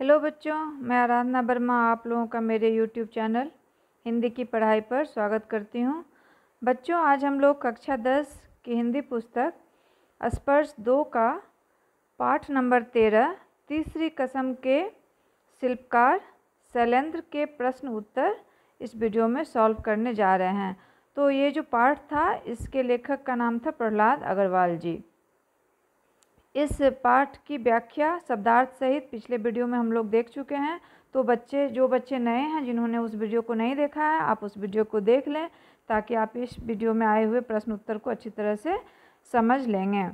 hello बच्चों मैं आराधना वर्मा आप लोगों का मेरे यूट्यूब चैनल हिंदी की पढ़ाई पर स्वागत करती हूं बच्चों आज हम लोग कक्षा दस की हिंदी पुस्तक स्पर्श दो का पाठ नंबर तेरह तीसरी कसम के शिल्पकार शैलेंद्र के प्रश्न उत्तर इस वीडियो में सॉल्व करने जा रहे हैं तो ये जो पाठ था इसके लेखक का नाम था प्रहलाद अग्रवाल जी इस पाठ की व्याख्या शब्दार्थ सहित पिछले वीडियो में हम लोग देख चुके हैं तो बच्चे जो बच्चे नए हैं जिन्होंने उस वीडियो को नहीं देखा है आप उस वीडियो को देख लें ताकि आप इस वीडियो में आए हुए प्रश्न उत्तर को अच्छी तरह से समझ लेंगे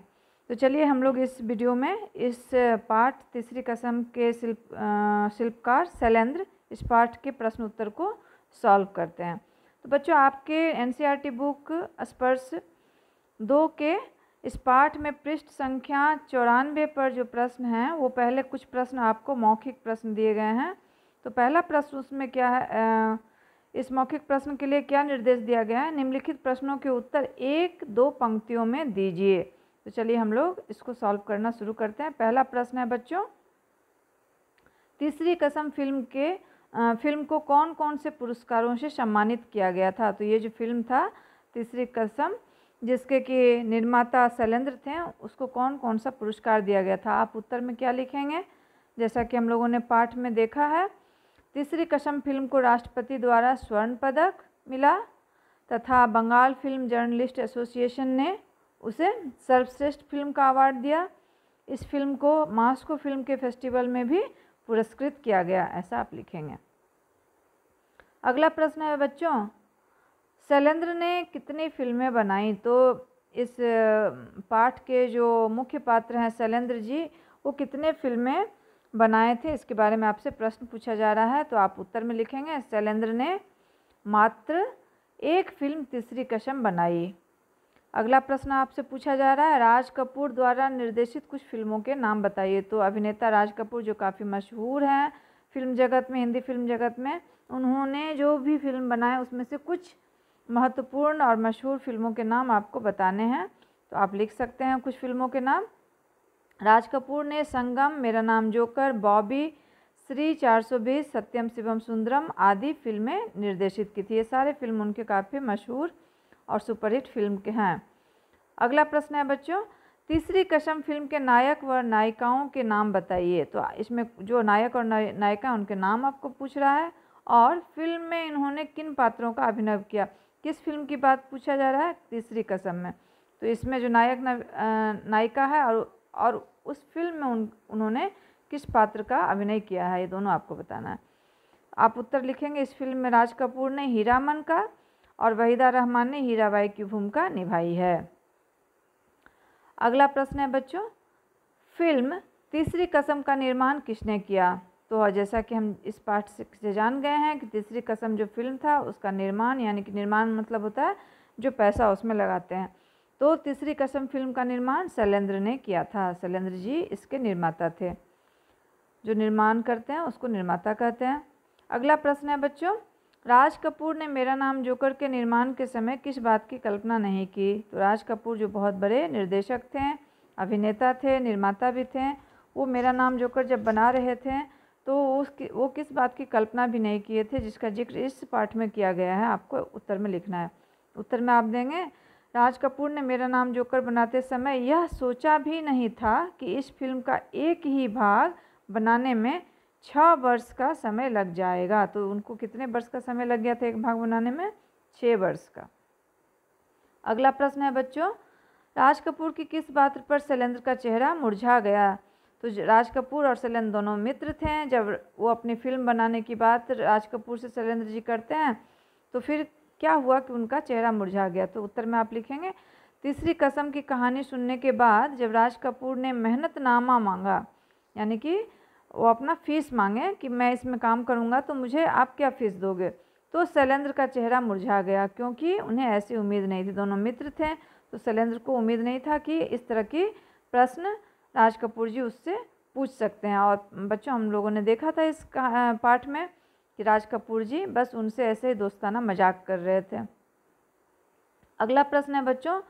तो चलिए हम लोग इस वीडियो में इस पाठ तीसरी कसम के शिल्प शिल्पकार शैलेंद्र इस पाठ के प्रश्न उत्तर को सॉल्व करते हैं तो बच्चों आपके एन बुक e स्पर्श दो के इस पाठ में पृष्ठ संख्या चौरानवे पर जो प्रश्न हैं वो पहले कुछ प्रश्न आपको मौखिक प्रश्न दिए गए हैं तो पहला प्रश्न उसमें क्या है इस मौखिक प्रश्न के लिए क्या निर्देश दिया गया है निम्नलिखित प्रश्नों के उत्तर एक दो पंक्तियों में दीजिए तो चलिए हम लोग इसको सॉल्व करना शुरू करते हैं पहला प्रश्न है बच्चों तीसरी कसम फिल्म के फिल्म को कौन कौन से पुरस्कारों से सम्मानित किया गया था तो ये जो फिल्म था तीसरी कसम जिसके कि निर्माता शैलेंद्र थे उसको कौन कौन सा पुरस्कार दिया गया था आप उत्तर में क्या लिखेंगे जैसा कि हम लोगों ने पाठ में देखा है तीसरी कसम फिल्म को राष्ट्रपति द्वारा स्वर्ण पदक मिला तथा बंगाल फिल्म जर्नलिस्ट एसोसिएशन ने उसे सर्वश्रेष्ठ फिल्म का अवार्ड दिया इस फिल्म को मास्को फिल्म के फेस्टिवल में भी पुरस्कृत किया गया ऐसा आप लिखेंगे अगला प्रश्न है बच्चों शैलेंद्र ने कितनी फिल्में बनाई तो इस पाठ के जो मुख्य पात्र हैं शैलेंद्र जी वो कितने फिल्में बनाए थे इसके बारे में आपसे प्रश्न पूछा जा रहा है तो आप उत्तर में लिखेंगे शैलेंद्र ने मात्र एक फिल्म तीसरी कसम बनाई अगला प्रश्न आपसे पूछा जा रहा है राज कपूर द्वारा निर्देशित कुछ फिल्मों के नाम बताइए तो अभिनेता राज कपूर जो काफ़ी मशहूर हैं फिल्म जगत में हिंदी फिल्म जगत में उन्होंने जो भी फिल्म बनाए उसमें से कुछ महत्वपूर्ण और मशहूर फिल्मों के नाम आपको बताने हैं तो आप लिख सकते हैं कुछ फिल्मों के नाम राज कपूर ने संगम मेरा नाम जोकर बॉबी श्री 420 सत्यम शिवम सुंदरम आदि फिल्में निर्देशित की थी ये सारे फिल्म उनके काफ़ी मशहूर और सुपरहिट फिल्म के हैं अगला प्रश्न है बच्चों तीसरी कसम फिल्म के नायक व नायिकाओं के नाम बताइए तो इसमें जो नायक और नायिका उनके नाम आपको पूछ रहा है और फिल्म में इन्होंने किन पात्रों का अभिनय किया किस फिल्म की बात पूछा जा रहा है तीसरी कसम में तो इसमें जो नायक नायिका है और और उस फिल्म में उन उन्होंने किस पात्र का अभिनय किया है ये दोनों आपको बताना है आप उत्तर लिखेंगे इस फिल्म में राज कपूर ने हीरामन का और वहीदा रहमान ने हीराबाई की भूमिका निभाई है अगला प्रश्न है बच्चों फिल्म तीसरी कसम का निर्माण किसने किया तो जैसा कि हम इस पाठ से जान गए हैं कि तीसरी कसम जो फिल्म था उसका निर्माण यानी कि निर्माण मतलब होता है जो पैसा उसमें लगाते हैं तो तीसरी कसम फिल्म का निर्माण शैलेंद्र ने किया था शैलेंद्र जी इसके निर्माता थे जो निर्माण करते हैं उसको निर्माता कहते हैं अगला प्रश्न है बच्चों राज कपूर ने मेरा नाम जोकर के निर्माण के समय किस बात की कल्पना नहीं की तो राज कपूर जो बहुत बड़े निर्देशक थे अभिनेता थे निर्माता भी थे वो मेरा नाम जोकर जब बना रहे थे तो उसकी वो किस बात की कल्पना भी नहीं किए थे जिसका जिक्र इस पाठ में किया गया है आपको उत्तर में लिखना है उत्तर में आप देंगे राज कपूर ने मेरा नाम जोकर बनाते समय यह सोचा भी नहीं था कि इस फिल्म का एक ही भाग बनाने में छः वर्ष का समय लग जाएगा तो उनको कितने वर्ष का समय लग गया था एक भाग बनाने में छः वर्ष का अगला प्रश्न है बच्चों राज कपूर की किस बात पर शैलेंद्र का चेहरा मुरझा गया तो राज कपूर और शैलेंद्र दोनों मित्र थे जब वो अपनी फिल्म बनाने की बात राज कपूर से शैलेंद्र जी करते हैं तो फिर क्या हुआ कि उनका चेहरा मुरझा गया तो उत्तर में आप लिखेंगे तीसरी कसम की कहानी सुनने के बाद जब राज कपूर ने मेहनत नामा मांगा यानी कि वो अपना फीस मांगे कि मैं इसमें काम करूँगा तो मुझे आप क्या फ़ीस दोगे तो शैलेंद्र का चेहरा मुरझा गया क्योंकि उन्हें ऐसी उम्मीद नहीं थी दोनों मित्र थे तो शैलेंद्र को उम्मीद नहीं था कि इस तरह की प्रश्न राज कपूर जी उससे पूछ सकते हैं और बच्चों हम लोगों ने देखा था इस पाठ में कि राज कपूर जी बस उनसे ऐसे ही दोस्ताना मजाक कर रहे थे अगला प्रश्न है बच्चों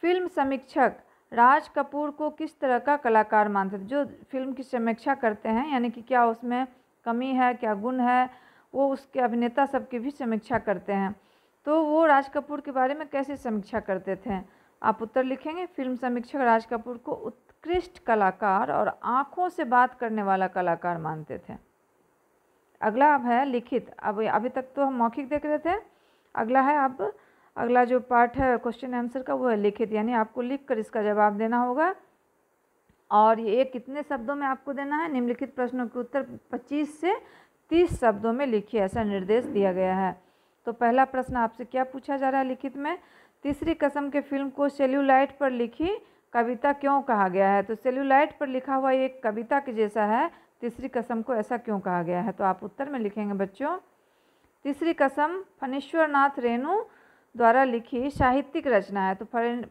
फिल्म समीक्षक राज कपूर को किस तरह का कलाकार मानते थे जो फिल्म की समीक्षा करते हैं यानी कि क्या उसमें कमी है क्या गुण है वो उसके अभिनेता सब की भी समीक्षा करते हैं तो वो राज कपूर के बारे में कैसे समीक्षा करते थे आप उत्तर लिखेंगे फिल्म समीक्षक राज कपूर को उत्कृष्ट कलाकार और आँखों से बात करने वाला कलाकार मानते थे अगला अब है लिखित अब अभी तक तो हम मौखिक देख रहे थे अगला है अब अगला जो पार्ट है क्वेश्चन आंसर का वो है लिखित यानी आपको लिख कर इसका जवाब देना होगा और ये कितने शब्दों में आपको देना है निम्नलिखित प्रश्नों के उत्तर 25 से 30 शब्दों में लिखिए ऐसा निर्देश दिया गया है तो पहला प्रश्न आपसे क्या पूछा जा रहा है लिखित में तीसरी कसम के फिल्म को सेल्यूलाइट पर लिखी कविता क्यों कहा गया है तो सेल्यूलाइट पर लिखा हुआ ये कविता के जैसा है तीसरी कसम को ऐसा क्यों कहा गया है तो आप उत्तर में लिखेंगे बच्चों तीसरी कसम फणीश्वरनाथ रेणु द्वारा लिखी साहित्यिक रचना है तो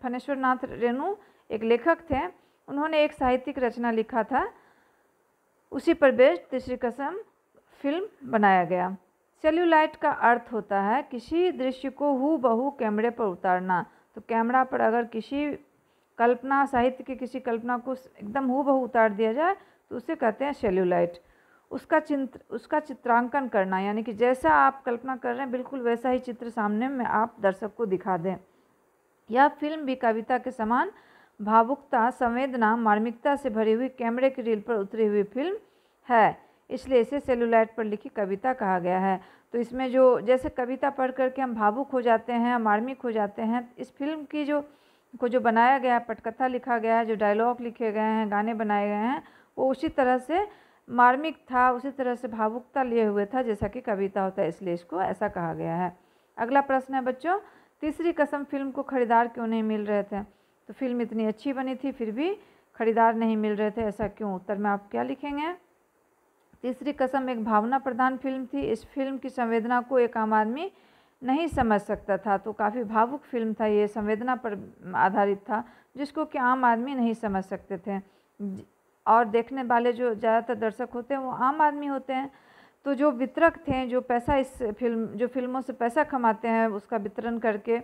फणेश्वरनाथ रेणु एक लेखक थे उन्होंने एक साहित्यिक रचना लिखा था उसी पर बेस्ट तीसरी कसम फिल्म बनाया गया सेल्यूलाइट का अर्थ होता है किसी दृश्य को हु बहू कैमरे पर उतारना तो कैमरा पर अगर किसी कल्पना साहित्य की किसी कल्पना को एकदम बहु उतार दिया जाए तो उसे कहते हैं सेल्यूलाइट उसका चित्र उसका चित्रांकन करना यानी कि जैसा आप कल्पना कर रहे हैं बिल्कुल वैसा ही चित्र सामने में आप दर्शक को दिखा दें यह फिल्म भी कविता के समान भावुकता संवेदना मार्मिकता से भरी हुई कैमरे की रील पर उतरी हुई फिल्म है इसलिए इसे सेलुलाइट पर लिखी कविता कहा गया है तो इसमें जो जैसे कविता पढ़ करके हम भावुक हो जाते हैं मार्मिक हो जाते हैं इस फिल्म की जो को जो बनाया गया है पटकथा लिखा गया है जो डायलॉग लिखे गए हैं गाने बनाए गए हैं वो उसी तरह से मार्मिक था उसी तरह से भावुकता लिए हुए था जैसा कि कविता होता है इसलिए इसको ऐसा कहा गया है अगला प्रश्न है बच्चों तीसरी कसम फिल्म को खरीदार क्यों नहीं मिल रहे थे तो फिल्म इतनी अच्छी बनी थी फिर भी खरीदार नहीं मिल रहे थे ऐसा क्यों उत्तर में आप क्या लिखेंगे तीसरी कसम एक भावना प्रधान फिल्म थी इस फिल्म की संवेदना को एक आम आदमी नहीं समझ सकता था तो काफ़ी भावुक फिल्म था ये संवेदना पर आधारित था जिसको कि आम आदमी नहीं समझ सकते थे और देखने वाले जो ज़्यादातर दर्शक होते हैं वो आम आदमी होते हैं तो जो वितरक थे जो पैसा इस फिल्म जो फिल्मों से पैसा कमाते हैं उसका वितरण करके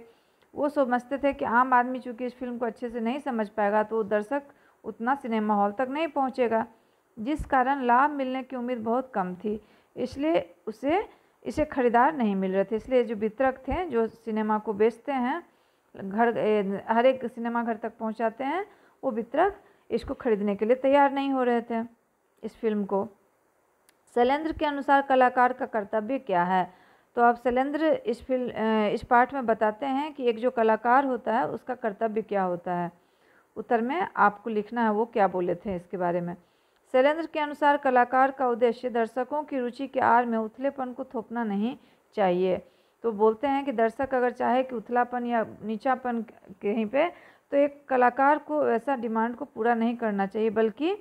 वो समझते थे कि आम आदमी चूँकि इस फिल्म को अच्छे से नहीं समझ पाएगा तो दर्शक उतना सिनेमा हॉल तक नहीं पहुँचेगा जिस कारण लाभ मिलने की उम्मीद बहुत कम थी इसलिए उसे इसे ख़रीदार नहीं मिल रहे थे इसलिए जो वितरक थे जो सिनेमा को बेचते हैं घर हर एक सिनेमा घर तक पहुंचाते हैं वो वितरक इसको खरीदने के लिए तैयार नहीं हो रहे थे इस फिल्म को शैलेंद्र के अनुसार कलाकार का कर्तव्य क्या है तो अब शैलेंद्र इस फिल्म इस पाठ में बताते हैं कि एक जो कलाकार होता है उसका कर्तव्य क्या होता है उत्तर में आपको लिखना है वो क्या बोले थे इसके बारे में शैलेंद्र के अनुसार कलाकार का उद्देश्य दर्शकों की रुचि के आड़ में उथलेपन को थोपना नहीं चाहिए तो बोलते हैं कि दर्शक अगर चाहे कि उथलापन या नीचापन कहीं पे तो एक कलाकार को ऐसा डिमांड को पूरा नहीं करना चाहिए बल्कि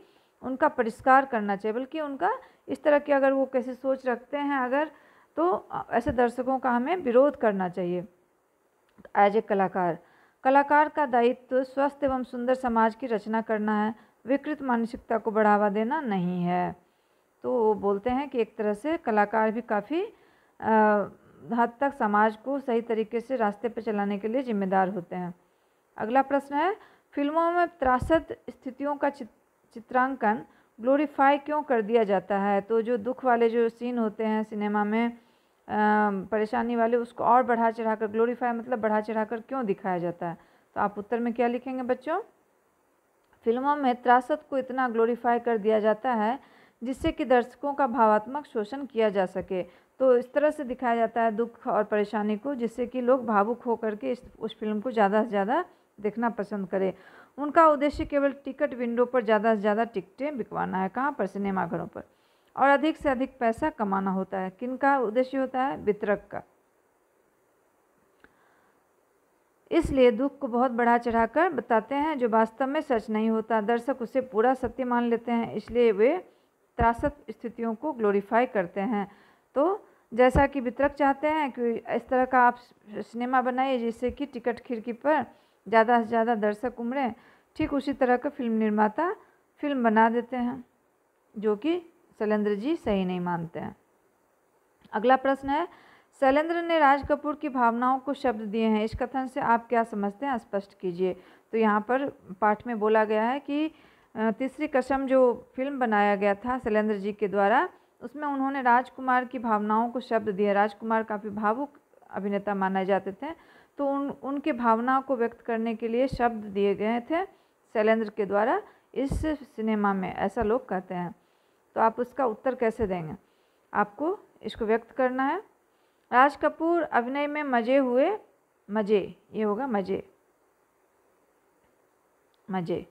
उनका परिष्कार करना चाहिए बल्कि उनका इस तरह की अगर वो कैसे सोच रखते हैं अगर तो ऐसे दर्शकों का हमें विरोध करना चाहिए एज ए कलाकार कलाकार का दायित्व स्वस्थ एवं सुंदर समाज की रचना करना है विकृत मानसिकता को बढ़ावा देना नहीं है तो वो बोलते हैं कि एक तरह से कलाकार भी काफ़ी हद तक समाज को सही तरीके से रास्ते पर चलाने के लिए जिम्मेदार होते हैं अगला प्रश्न है फिल्मों में त्रासद स्थितियों का चित्रांकन ग्लोरीफाई क्यों कर दिया जाता है तो जो दुख वाले जो सीन होते हैं सिनेमा में परेशानी वाले उसको और बढ़ा चढ़ाकर ग्लोरीफाई मतलब बढ़ा चढ़ाकर क्यों दिखाया जाता है तो आप उत्तर में क्या लिखेंगे बच्चों फिल्मों में त्रासद को इतना ग्लोरीफाई कर दिया जाता है जिससे कि दर्शकों का भावात्मक शोषण किया जा सके तो इस तरह से दिखाया जाता है दुख और परेशानी को जिससे कि लोग भावुक होकर के इस उस फिल्म को ज़्यादा से ज़्यादा देखना पसंद करें उनका उद्देश्य केवल टिकट विंडो पर ज़्यादा से ज़्यादा टिकटें बिकवाना है कहाँ पर सिनेमाघरों पर और अधिक से अधिक पैसा कमाना होता है किन का उद्देश्य होता है वितरक का इसलिए दुख को बहुत बढ़ा चढ़ाकर बताते हैं जो वास्तव में सच नहीं होता दर्शक उसे पूरा सत्य मान लेते हैं इसलिए वे त्रासद स्थितियों को ग्लोरीफाई करते हैं तो जैसा कि वितरक चाहते हैं कि इस तरह का आप सिनेमा बनाइए जिससे कि टिकट खिड़की पर ज़्यादा से ज़्यादा दर्शक उमड़ें ठीक उसी तरह का फिल्म निर्माता फिल्म बना देते हैं जो कि शैलेंद्र जी सही नहीं मानते हैं अगला प्रश्न है शैलेंद्र ने राज कपूर की भावनाओं को शब्द दिए हैं इस कथन से आप क्या समझते हैं स्पष्ट कीजिए तो यहाँ पर पाठ में बोला गया है कि तीसरी कसम जो फिल्म बनाया गया था शैलेंद्र जी के द्वारा उसमें उन्होंने राजकुमार की भावनाओं को शब्द दिए राजकुमार काफ़ी भावुक अभिनेता माने जाते थे तो उन उनके भावनाओं को व्यक्त करने के लिए शब्द दिए गए थे शैलेंद्र के द्वारा इस सिनेमा में ऐसा लोग कहते हैं तो आप उसका उत्तर कैसे देंगे आपको इसको व्यक्त करना है राज कपूर अभिनय में मज़े हुए मज़े ये होगा मज़े मज़े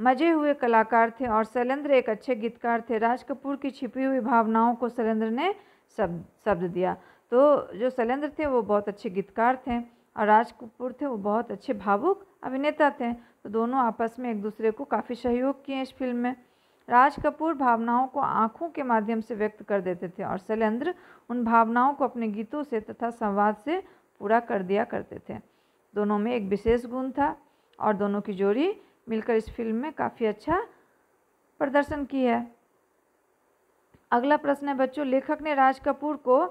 मज़े हुए कलाकार थे और शैलेंद्र एक अच्छे गीतकार थे राज कपूर की छिपी हुई भावनाओं को शैलेंद्र ने शब्द शब्द दिया तो जो शैलेंद्र थे वो बहुत अच्छे गीतकार थे और राज कपूर थे वो बहुत अच्छे भावुक अभिनेता थे तो दोनों आपस में एक दूसरे को काफ़ी सहयोग किए इस फिल्म में राज कपूर भावनाओं को आंखों के माध्यम से व्यक्त कर देते थे और शैलेंद्र उन भावनाओं को अपने गीतों से तथा संवाद से पूरा कर दिया करते थे दोनों में एक विशेष गुण था और दोनों की जोड़ी मिलकर इस फिल्म में काफ़ी अच्छा प्रदर्शन की है अगला प्रश्न है बच्चों लेखक ने राज कपूर को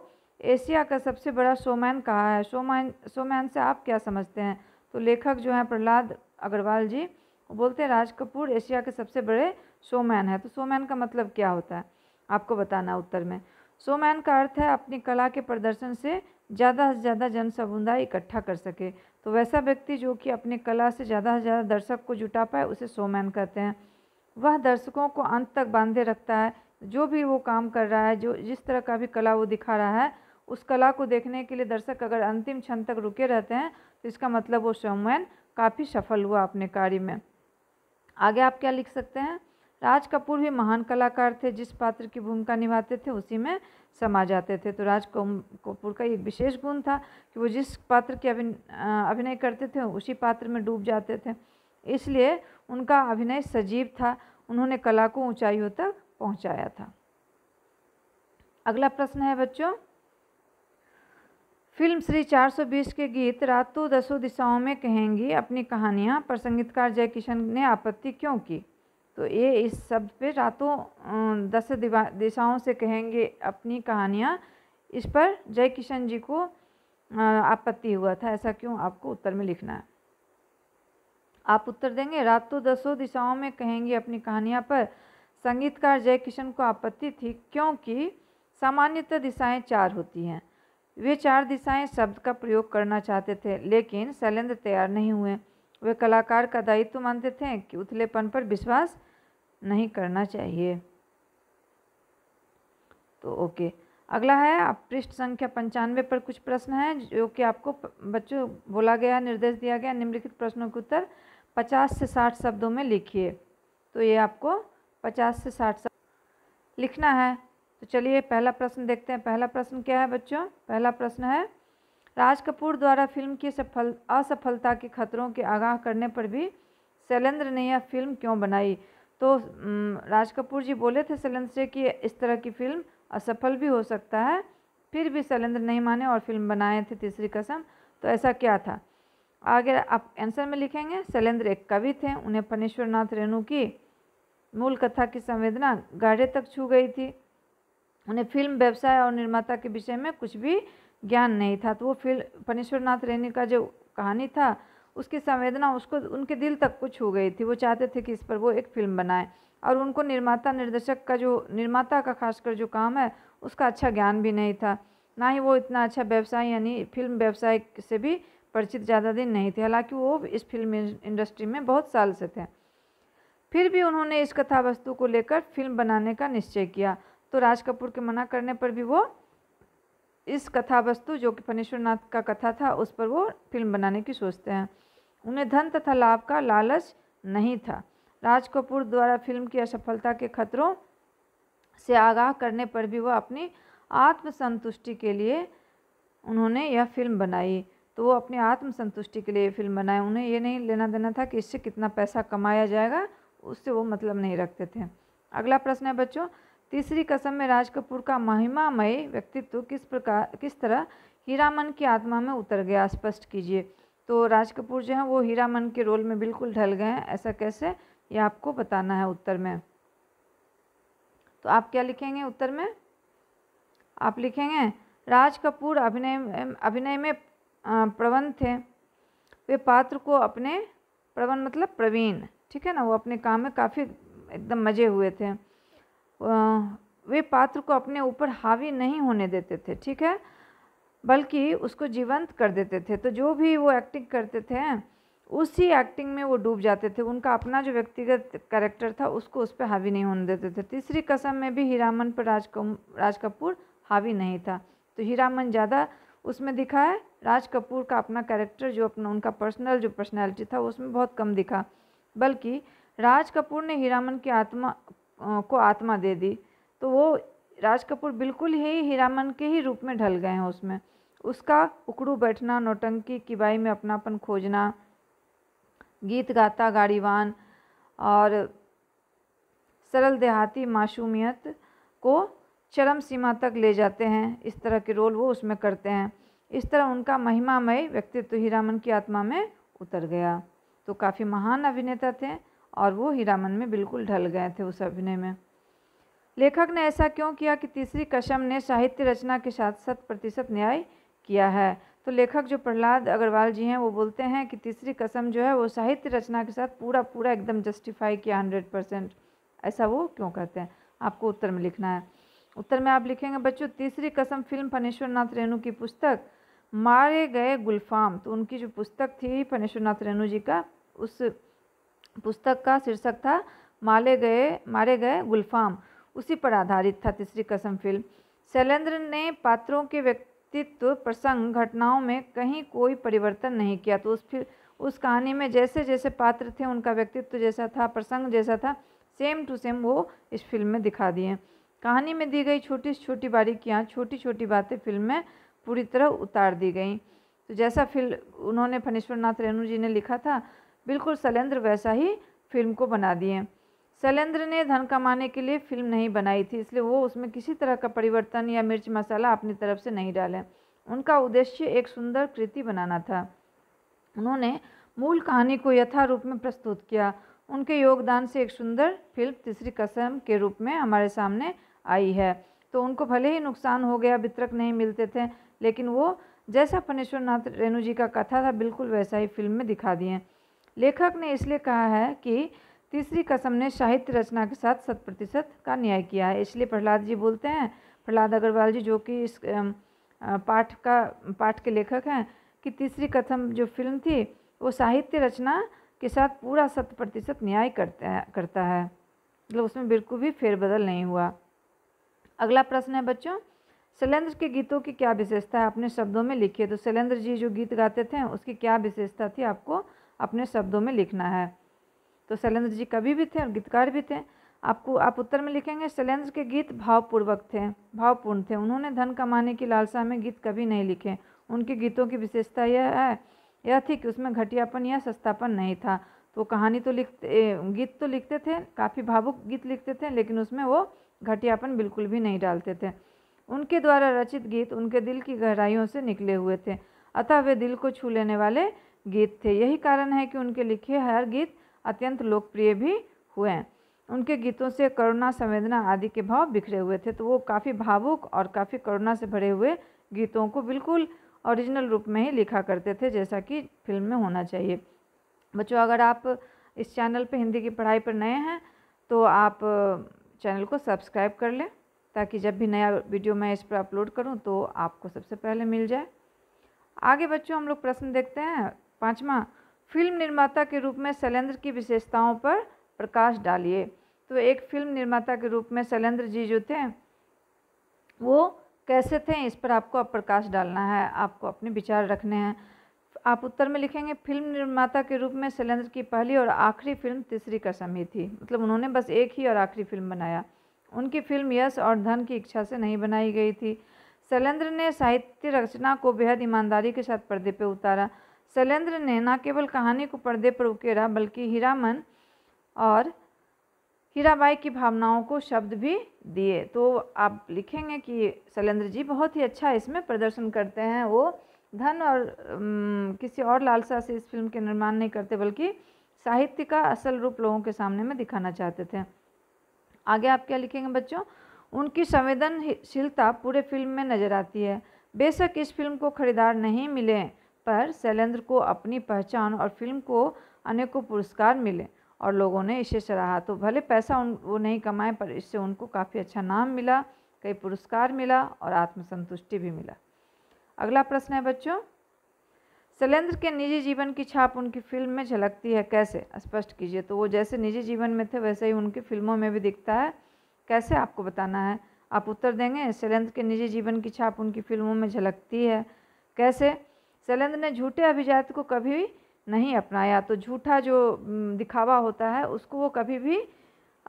एशिया का सबसे बड़ा शोमैन कहा है शोमैन शोमैन से आप क्या समझते हैं तो लेखक जो हैं प्रहलाद अग्रवाल जी वो बोलते हैं राज कपूर एशिया के सबसे बड़े शो मैन है तो शो मैन का मतलब क्या होता है आपको बताना उत्तर में शो मैन का अर्थ है अपनी कला के प्रदर्शन से ज़्यादा से ज़्यादा जन समुदाय इकट्ठा कर सके तो वैसा व्यक्ति जो कि अपने कला से ज़्यादा से ज़्यादा दर्शक को जुटा पाए उसे शोमैन कहते हैं वह दर्शकों को अंत तक बांधे रखता है जो भी वो काम कर रहा है जो जिस तरह का भी कला वो दिखा रहा है उस कला को देखने के लिए दर्शक अगर अंतिम क्षण तक रुके रहते हैं तो इसका मतलब वो शोमैन काफ़ी सफल हुआ अपने कार्य में आगे आप क्या लिख सकते हैं राज कपूर भी महान कलाकार थे जिस पात्र की भूमिका निभाते थे उसी में समा जाते थे तो राज कपूर का एक विशेष गुण था कि वो जिस पात्र के अभिनय करते थे उसी पात्र में डूब जाते थे इसलिए उनका अभिनय सजीव था उन्होंने कला को ऊंचाइयों तक पहुंचाया था अगला प्रश्न है बच्चों फिल्म श्री 420 के गीत रातों तो दसों दिशाओं में कहेंगी अपनी कहानियाँ पर संगीतकार जयकिशन ने आपत्ति क्यों की तो ये इस शब्द पे रातों दस दिशाओं से कहेंगे अपनी कहानियाँ इस पर जय किशन जी को आपत्ति हुआ था ऐसा क्यों आपको उत्तर में लिखना है आप उत्तर देंगे रातों तो दसों दिशाओं में कहेंगे अपनी कहानियाँ पर संगीतकार जय किशन को आपत्ति थी क्योंकि सामान्यतः दिशाएं चार होती हैं वे चार दिशाएं शब्द का प्रयोग करना चाहते थे लेकिन शैलेंद्र तैयार नहीं हुए वे कलाकार का दायित्व मानते थे कि उथलेपन पर विश्वास नहीं करना चाहिए तो ओके अगला है आप पृष्ठ संख्या पंचानवे पर कुछ प्रश्न हैं जो कि आपको बच्चों बोला गया निर्देश दिया गया निम्नलिखित प्रश्नों के उत्तर पचास से साठ शब्दों में लिखिए तो ये आपको पचास से साठ शब्द लिखना है तो चलिए पहला प्रश्न देखते हैं पहला प्रश्न क्या है बच्चों पहला प्रश्न है राज कपूर द्वारा फिल्म की सफल असफलता के खतरों की आगाह करने पर भी शैलेंद्र ने यह फिल्म क्यों बनाई तो राज कपूर जी बोले थे शैलेंद्र से कि इस तरह की फ़िल्म असफल भी हो सकता है फिर भी शैलेंद्र नहीं माने और फिल्म बनाए थे तीसरी कसम तो ऐसा क्या था आगे आप आंसर में लिखेंगे शैलेंद्र एक कवि थे उन्हें फनेश्वर नाथ रेणु की मूल कथा की संवेदना गाढ़े तक छू गई थी उन्हें फिल्म व्यवसाय और निर्माता के विषय में कुछ भी ज्ञान नहीं था तो वो फिल्म फनेश्वर नाथ रेणु का जो कहानी था उसकी संवेदना उसको उनके दिल तक कुछ हो गई थी वो चाहते थे कि इस पर वो एक फिल्म बनाए और उनको निर्माता निर्देशक का जो निर्माता का खासकर जो काम है उसका अच्छा ज्ञान भी नहीं था ना ही वो इतना अच्छा व्यवसाय यानी फिल्म व्यवसाय से भी परिचित ज़्यादा दिन नहीं थे हालांकि वो इस फिल्म इंडस्ट्री में बहुत साल से थे फिर भी उन्होंने इस कथा वस्तु को लेकर फिल्म बनाने का निश्चय किया तो राज कपूर के मना करने पर भी वो इस कथा वस्तु जो कि फनेश्वर नाथ का कथा था उस पर वो फिल्म बनाने की सोचते हैं उन्हें धन तथा लाभ का लालच नहीं था राज कपूर द्वारा फिल्म की असफलता के खतरों से आगाह करने पर भी वह अपनी आत्मसंतुष्टि के लिए उन्होंने यह फिल्म बनाई तो वो अपनी आत्मसंतुष्टि के लिए यह फिल्म बनाए उन्हें ये नहीं लेना देना था कि इससे कितना पैसा कमाया जाएगा उससे वो मतलब नहीं रखते थे अगला प्रश्न है बच्चों तीसरी कसम में राज कपूर का महिमामय व्यक्तित्व किस प्रकार किस तरह हीरामन की आत्मा में उतर गया स्पष्ट कीजिए तो राज कपूर जो हैं वो हीरामन के रोल में बिल्कुल ढल गए हैं ऐसा कैसे ये आपको बताना है उत्तर में तो आप क्या लिखेंगे उत्तर में आप लिखेंगे राज कपूर अभिनय अभिनय में प्रवण थे वे पात्र को अपने प्रवण मतलब प्रवीण ठीक है ना वो अपने काम में काफ़ी एकदम मज़े हुए थे वे पात्र को अपने ऊपर हावी नहीं होने देते थे ठीक है बल्कि उसको जीवंत कर देते थे तो जो भी वो एक्टिंग करते थे उसी एक्टिंग में वो डूब जाते थे उनका अपना जो व्यक्तिगत कैरेक्टर था उसको उस पर हावी नहीं होने देते थे तीसरी कसम में भी हीरामन पर राज राज कपूर हावी नहीं था तो हीरामन ज़्यादा उसमें दिखा है राज कपूर का अपना कैरेक्टर जो अपना उनका पर्सनल जो पर्सनैलिटी था उसमें बहुत कम दिखा बल्कि राज कपूर ने हीरामन की आत्मा को आत्मा दे दी तो वो राज कपूर बिल्कुल ही हीरामन के ही रूप में ढल गए हैं उसमें उसका उकड़ू बैठना नोटंकी किबाई में अपनापन खोजना गीत गाता गाड़ीवान और सरल देहाती मासूमियत को चरम सीमा तक ले जाते हैं इस तरह के रोल वो उसमें करते हैं इस तरह उनका महिमामय व्यक्तित्व हीरामन की आत्मा में उतर गया तो काफ़ी महान अभिनेता थे और वो हीरामन में बिल्कुल ढल गए थे उस अभिनय में लेखक ने ऐसा क्यों किया कि तीसरी कशम ने साहित्य रचना के साथ शत प्रतिशत न्याय किया है तो लेखक जो प्रहलाद अग्रवाल जी हैं वो बोलते हैं कि तीसरी कसम जो है वो साहित्य रचना के साथ पूरा पूरा एकदम जस्टिफाई किया हंड्रेड परसेंट ऐसा वो क्यों कहते हैं आपको उत्तर में लिखना है उत्तर में आप लिखेंगे बच्चों तीसरी कसम फिल्म फनेश्वर नाथ रेणु की पुस्तक मारे गए गुलफाम तो उनकी जो पुस्तक थी फनेश्वर नाथ रेणु जी का उस पुस्तक का शीर्षक था मारे गए मारे गए गुलफाम उसी पर आधारित था तीसरी कसम फिल्म शैलेंद्र ने पात्रों के व्यक्तित्व प्रसंग घटनाओं में कहीं कोई परिवर्तन नहीं किया तो उस फिर उस कहानी में जैसे जैसे पात्र थे उनका व्यक्तित्व जैसा था प्रसंग जैसा था सेम टू सेम वो इस फिल्म में दिखा दिए कहानी में दी गई छोटी छोटी बारीकियाँ छोटी छोटी बातें फिल्म में पूरी तरह उतार दी गई तो जैसा फिल्म उन्होंने फनीश्वरनाथ नाथ रेणु जी ने लिखा था बिल्कुल शैलेंद्र वैसा ही फिल्म को बना दिए शैलेंद्र ने धन कमाने के लिए फिल्म नहीं बनाई थी इसलिए वो उसमें किसी तरह का परिवर्तन या मिर्च मसाला अपनी तरफ से नहीं डाले उनका उद्देश्य एक सुंदर कृति बनाना था उन्होंने मूल कहानी को यथा रूप में प्रस्तुत किया उनके योगदान से एक सुंदर फिल्म तीसरी कसम के रूप में हमारे सामने आई है तो उनको भले ही नुकसान हो गया वितरक नहीं मिलते थे लेकिन वो जैसा फनेश्वर नाथ रेणु जी का कथा था बिल्कुल वैसा ही फिल्म में दिखा दिए लेखक ने इसलिए कहा है कि तीसरी कसम ने साहित्य रचना के साथ शत प्रतिशत का न्याय किया है इसलिए प्रहलाद जी बोलते हैं प्रहलाद अग्रवाल जी जो कि इस पाठ का पाठ के लेखक हैं कि तीसरी कसम जो फिल्म थी वो साहित्य रचना के साथ पूरा शत प्रतिशत न्याय करते हैं करता है मतलब उसमें बिल्कुल भी फेरबदल नहीं हुआ अगला प्रश्न है बच्चों शैलेंद्र के गीतों की क्या विशेषता है अपने शब्दों में लिखिए तो शैलेंद्र जी जो गीत गाते थे उसकी क्या विशेषता थी आपको अपने शब्दों में लिखना है तो शैलेंद्र जी कवि भी थे और गीतकार भी थे आपको आप उत्तर में लिखेंगे शैलेंद्र के गीत भावपूर्वक थे भावपूर्ण थे उन्होंने धन कमाने की लालसा में गीत कभी नहीं लिखे उनके गीतों की विशेषता यह है यह थी कि उसमें घटियापन या सस्तापन नहीं था तो कहानी तो लिखते गीत तो लिखते थे काफ़ी भावुक गीत लिखते थे लेकिन उसमें वो घटियापन बिल्कुल भी नहीं डालते थे उनके द्वारा रचित गीत उनके दिल की गहराइयों से निकले हुए थे अतः वे दिल को छू लेने वाले गीत थे यही कारण है कि उनके लिखे हर गीत अत्यंत लोकप्रिय भी हुए हैं उनके गीतों से करुणा संवेदना आदि के भाव बिखरे हुए थे तो वो काफ़ी भावुक और काफ़ी करुणा से भरे हुए गीतों को बिल्कुल ओरिजिनल रूप में ही लिखा करते थे जैसा कि फिल्म में होना चाहिए बच्चों अगर आप इस चैनल पर हिंदी की पढ़ाई पर नए हैं तो आप चैनल को सब्सक्राइब कर लें ताकि जब भी नया वीडियो मैं इस पर अपलोड करूं तो आपको सबसे पहले मिल जाए आगे बच्चों हम लोग प्रश्न देखते हैं पाँचवा फिल्म निर्माता के रूप में शैलेंद्र की विशेषताओं पर प्रकाश डालिए तो एक फिल्म निर्माता के रूप में शैलेंद्र जी जो थे वो कैसे थे इस पर आपको अब प्रकाश डालना है आपको अपने विचार रखने हैं आप उत्तर में लिखेंगे फिल्म निर्माता के रूप में शैलेंद्र की पहली और आखिरी फिल्म तीसरी कसम ही थी मतलब उन्होंने बस एक ही और आखिरी फिल्म बनाया उनकी फिल्म यश और धन की इच्छा से नहीं बनाई गई थी शैलेंद्र ने साहित्य रचना को बेहद ईमानदारी के साथ पर्दे पर उतारा शैलेंद्र ने न केवल कहानी को पर्दे पर उकेरा बल्कि हीरामन और हीराबाई की भावनाओं को शब्द भी दिए तो आप लिखेंगे कि शैलेंद्र जी बहुत ही अच्छा इसमें प्रदर्शन करते हैं वो धन और किसी और लालसा से इस फिल्म के निर्माण नहीं करते बल्कि साहित्य का असल रूप लोगों के सामने में दिखाना चाहते थे आगे आप क्या लिखेंगे बच्चों उनकी संवेदनशीलता पूरे फिल्म में नज़र आती है बेशक इस फिल्म को खरीदार नहीं मिले पर शैलेंद्र को अपनी पहचान और फिल्म को अनेकों पुरस्कार मिले और लोगों ने इसे सराहा तो भले पैसा उन वो नहीं कमाए पर इससे उनको काफ़ी अच्छा नाम मिला कई पुरस्कार मिला और आत्मसंतुष्टि भी मिला अगला प्रश्न है बच्चों शैलेंद्र के निजी जीवन की छाप उनकी फिल्म में झलकती है कैसे स्पष्ट कीजिए तो वो जैसे निजी जीवन में थे वैसे ही उनकी फिल्मों में भी दिखता है कैसे आपको बताना है आप उत्तर देंगे शैलेंद्र के निजी जीवन की छाप उनकी फिल्मों में झलकती है कैसे शैलेंद्र ने झूठे अभिजात को कभी नहीं अपनाया तो झूठा जो दिखावा होता है उसको वो कभी भी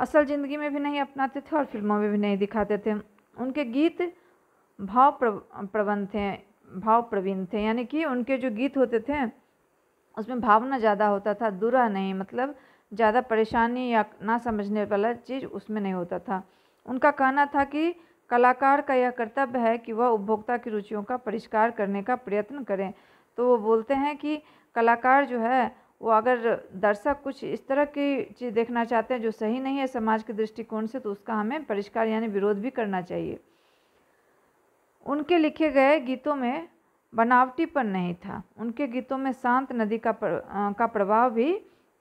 असल ज़िंदगी में भी नहीं अपनाते थे और फिल्मों में भी नहीं दिखाते थे उनके गीत भाव प्रबंध थे भाव प्रवीण थे यानी कि उनके जो गीत होते थे उसमें भावना ज़्यादा होता था दुरा नहीं मतलब ज़्यादा परेशानी या ना समझने वाला चीज़ उसमें नहीं होता था उनका कहना था कि कलाकार का यह कर्तव्य है कि वह उपभोक्ता की रुचियों का परिष्कार करने का प्रयत्न करें तो वो बोलते हैं कि कलाकार जो है वो अगर दर्शक कुछ इस तरह की चीज़ देखना चाहते हैं जो सही नहीं है समाज के दृष्टिकोण से तो उसका हमें परिष्कार यानी विरोध भी करना चाहिए उनके लिखे गए गीतों में बनावटीपन नहीं था उनके गीतों में शांत नदी का प्र, आ, का प्रभाव भी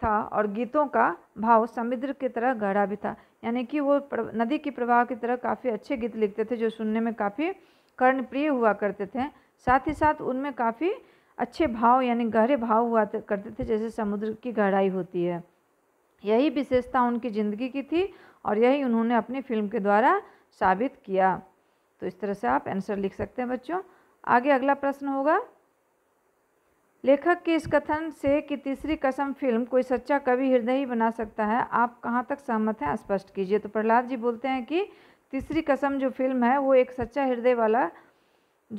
था और गीतों का भाव समुद्र की तरह गहरा भी था यानी कि वो नदी की प्रवाह की तरह काफ़ी अच्छे गीत लिखते थे जो सुनने में काफ़ी कर्णप्रिय हुआ करते थे साथ ही साथ उनमें काफ़ी अच्छे भाव यानी गहरे भाव हुआ करते थे जैसे समुद्र की गहराई होती है यही विशेषता उनकी ज़िंदगी की थी और यही उन्होंने अपनी फिल्म के द्वारा साबित किया तो इस तरह से आप आंसर लिख सकते हैं बच्चों आगे अगला प्रश्न होगा लेखक के इस कथन से कि तीसरी कसम फिल्म कोई सच्चा कवि हृदय ही बना सकता है आप कहाँ तक सहमत हैं स्पष्ट कीजिए तो प्रहलाद जी बोलते हैं कि तीसरी कसम जो फिल्म है वो एक सच्चा हृदय वाला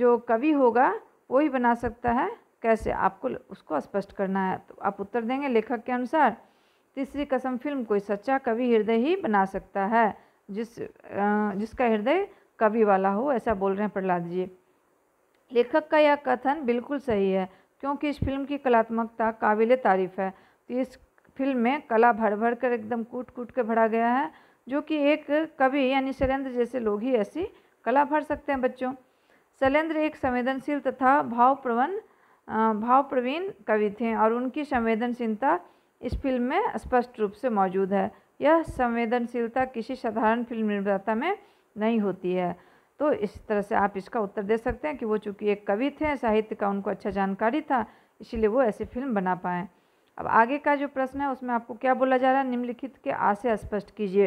जो कवि होगा वो ही बना सकता है कैसे आपको उसको स्पष्ट करना है तो आप उत्तर देंगे लेखक के अनुसार तीसरी कसम फिल्म कोई सच्चा कवि हृदय ही बना सकता है जिस जिसका हृदय कवि वाला हो ऐसा बोल रहे हैं प्रहलाद जी लेखक का यह कथन बिल्कुल सही है क्योंकि इस फिल्म की कलात्मकता काबिल तारीफ़ है तो इस फिल्म में कला भर भर कर एकदम कूट कूट कर भरा गया है जो कि एक कवि यानी शैलेंद्र जैसे लोग ही ऐसी कला भर सकते हैं बच्चों शैलेंद्र एक संवेदनशील तथा भावप्रवण भावप्रवीण कवि थे और उनकी संवेदनशीलता इस फिल्म में स्पष्ट रूप से मौजूद है यह संवेदनशीलता किसी साधारण फिल्म निर्माता में नहीं होती है तो इस तरह से आप इसका उत्तर दे सकते हैं कि वो चूँकि एक कवि थे साहित्य का उनको अच्छा जानकारी था इसीलिए वो ऐसी फिल्म बना पाएँ अब आगे का जो प्रश्न है उसमें आपको क्या बोला जा रहा है निम्नलिखित के आशय स्पष्ट कीजिए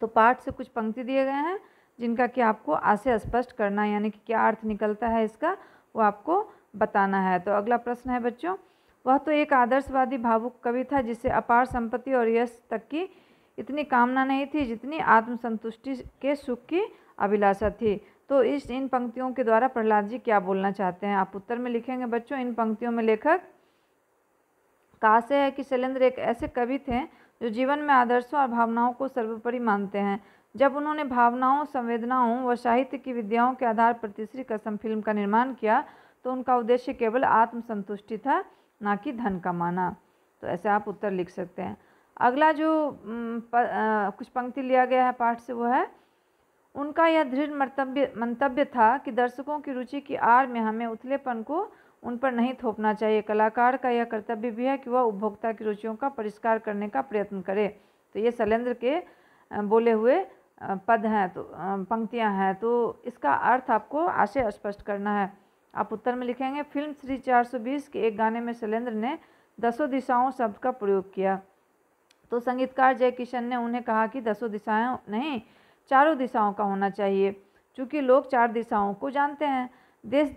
तो पाठ से कुछ पंक्ति दिए गए हैं जिनका कि आपको आशय स्पष्ट करना है यानी कि क्या अर्थ निकलता है इसका वो आपको बताना है तो अगला प्रश्न है बच्चों वह तो एक आदर्शवादी भावुक कवि था जिसे अपार संपत्ति और यश तक की इतनी कामना नहीं थी जितनी आत्मसंतुष्टि के सुख की अभिलाषा थी तो इस इन पंक्तियों के द्वारा प्रहलाद जी क्या बोलना चाहते हैं आप उत्तर में लिखेंगे बच्चों इन पंक्तियों में लेखक कहा से है कि शैलेंद्र एक ऐसे कवि थे जो जीवन में आदर्शों और भावनाओं को सर्वोपरि मानते हैं जब उन्होंने भावनाओं संवेदनाओं व साहित्य की विद्याओं के आधार पर तीसरी कसम फिल्म का निर्माण किया तो उनका उद्देश्य केवल आत्मसंतुष्टि था ना कि धन कमाना तो ऐसे आप उत्तर लिख सकते हैं अगला जो प, आ, कुछ पंक्ति लिया गया है पाठ से वो है उनका यह दृढ़ मंतव्य मंतव्य था कि दर्शकों की रुचि की आड़ में हमें उथलेपन को उन पर नहीं थोपना चाहिए कलाकार का यह कर्तव्य भी है कि वह उपभोक्ता की रुचियों का परिष्कार करने का प्रयत्न करे तो ये शैलेंद्र के बोले हुए पद हैं तो पंक्तियां हैं तो इसका अर्थ आपको आशय स्पष्ट करना है आप उत्तर में लिखेंगे फिल्म श्री 420 के एक गाने में शैलेंद्र ने दसों दिशाओं शब्द का प्रयोग किया तो संगीतकार जय किशन ने उन्हें कहा कि दसों दिशाएं नहीं चारों दिशाओं का होना चाहिए चूँकि लोग चार दिशाओं को जानते हैं देश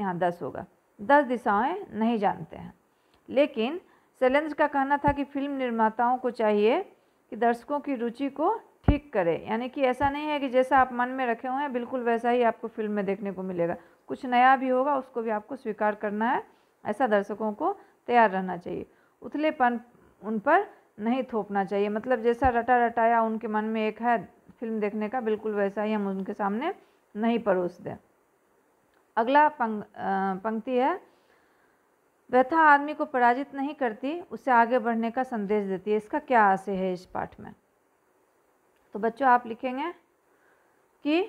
यहाँ दस होगा दस दिशाएं नहीं जानते हैं लेकिन शैलेंद्र का कहना था कि फिल्म निर्माताओं को चाहिए कि दर्शकों की रुचि को ठीक करें यानी कि ऐसा नहीं है कि जैसा आप मन में रखे हुए हैं बिल्कुल वैसा ही आपको फिल्म में देखने को मिलेगा कुछ नया भी होगा उसको भी आपको स्वीकार करना है ऐसा दर्शकों को तैयार रहना चाहिए उथलेपन उन पर नहीं थोपना चाहिए मतलब जैसा रटा रटाया उनके मन में एक है फिल्म देखने का बिल्कुल वैसा ही हम उनके सामने नहीं परोस दें अगला आ, पंक्ति है व्यथा आदमी को पराजित नहीं करती उसे आगे बढ़ने का संदेश देती है इसका क्या आशय है इस पाठ में तो बच्चों आप लिखेंगे कि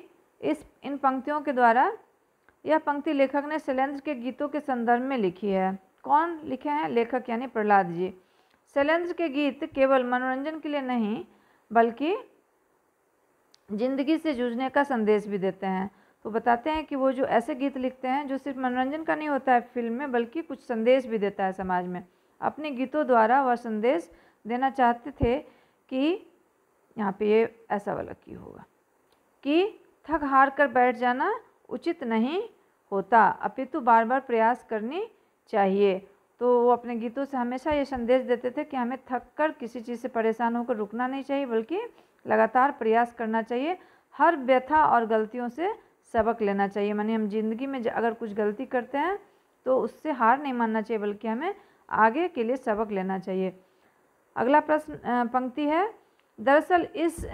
इस इन पंक्तियों के द्वारा यह पंक्ति लेखक ने शैलेंद्र के गीतों के संदर्भ में लिखी है कौन लिखे हैं लेखक यानी प्रहलाद जी शैलेंद्र के गीत केवल मनोरंजन के लिए नहीं बल्कि ज़िंदगी से जूझने का संदेश भी देते हैं तो बताते हैं कि वो जो ऐसे गीत लिखते हैं जो सिर्फ मनोरंजन का नहीं होता है फिल्म में बल्कि कुछ संदेश भी देता है समाज में अपने गीतों द्वारा वह संदेश देना चाहते थे कि यहाँ पे ये ऐसा वाला की होगा कि थक हार कर बैठ जाना उचित नहीं होता अपितु बार बार प्रयास करनी चाहिए तो वो अपने गीतों से हमेशा ये संदेश देते थे कि हमें थक कर किसी चीज़ से परेशान होकर रुकना नहीं चाहिए बल्कि लगातार प्रयास करना चाहिए हर व्यथा और गलतियों से सबक लेना चाहिए मानी हम जिंदगी में अगर कुछ गलती करते हैं तो उससे हार नहीं मानना चाहिए बल्कि हमें आगे के लिए सबक लेना चाहिए अगला प्रश्न पंक्ति है दरअसल इस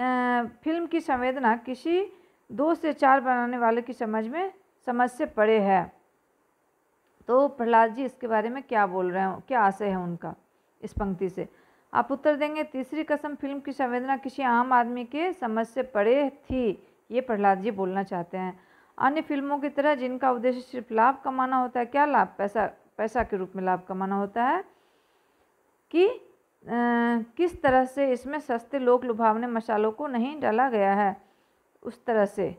फिल्म की संवेदना किसी दो से चार बनाने वाले की समझ में समझ से परे है तो प्रहलाद जी इसके बारे में क्या बोल रहे हो क्या आशय है उनका इस पंक्ति से आप उत्तर देंगे तीसरी कसम फिल्म की संवेदना किसी आम आदमी के समझ से पड़े थी ये प्रहलाद जी बोलना चाहते हैं अन्य फिल्मों की तरह जिनका उद्देश्य सिर्फ लाभ कमाना होता है क्या लाभ पैसा पैसा के रूप में लाभ कमाना होता है कि आ, किस तरह से इसमें सस्ते लोक लुभावने मसालों को नहीं डाला गया है उस तरह से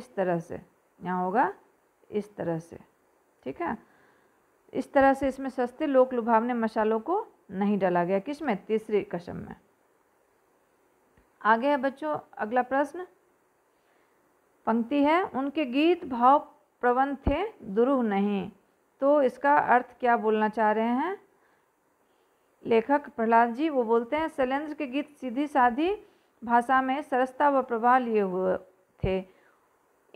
इस तरह से यहाँ होगा इस तरह से ठीक है इस तरह से इसमें सस्ते लोक लुभावने मसालों को नहीं डाला गया किस में तीसरी कसम में आगे है बच्चों अगला प्रश्न पंक्ति है उनके गीत भाव प्रबंध थे द्रुह नहीं तो इसका अर्थ क्या बोलना चाह रहे हैं लेखक प्रहलाद जी वो बोलते हैं शैलेंद्र के गीत सीधी साधी भाषा में सरसता व प्रवाह लिए हुए थे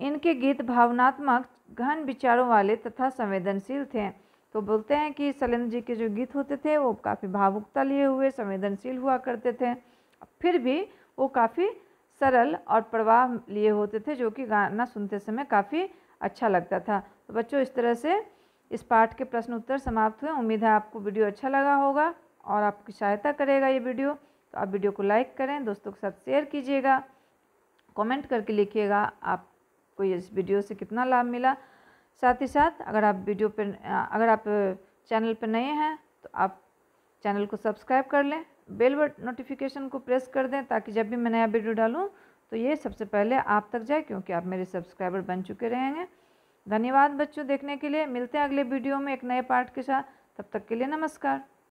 इनके गीत भावनात्मक गहन विचारों वाले तथा संवेदनशील थे तो बोलते हैं कि शैलेंद्र जी के जो गीत होते थे वो काफ़ी भावुकता लिए हुए संवेदनशील हुआ करते थे फिर भी वो काफ़ी सरल और प्रवाह लिए होते थे जो कि गाना सुनते समय काफ़ी अच्छा लगता था तो बच्चों इस तरह से इस पाठ के प्रश्न उत्तर समाप्त हुए उम्मीद है आपको वीडियो अच्छा लगा होगा और आपकी सहायता करेगा ये वीडियो तो आप वीडियो को लाइक करें दोस्तों के साथ शेयर कीजिएगा कमेंट करके लिखिएगा आप आपको इस वीडियो से कितना लाभ मिला साथ ही साथ अगर आप वीडियो पर अगर आप चैनल पर नए हैं तो आप चैनल को सब्सक्राइब कर लें बेल बट नोटिफिकेशन को प्रेस कर दें ताकि जब भी मैं नया वीडियो डालूँ तो ये सबसे पहले आप तक जाए क्योंकि आप मेरे सब्सक्राइबर बन चुके रहेंगे धन्यवाद बच्चों देखने के लिए मिलते हैं अगले वीडियो में एक नए पार्ट के साथ तब तक के लिए नमस्कार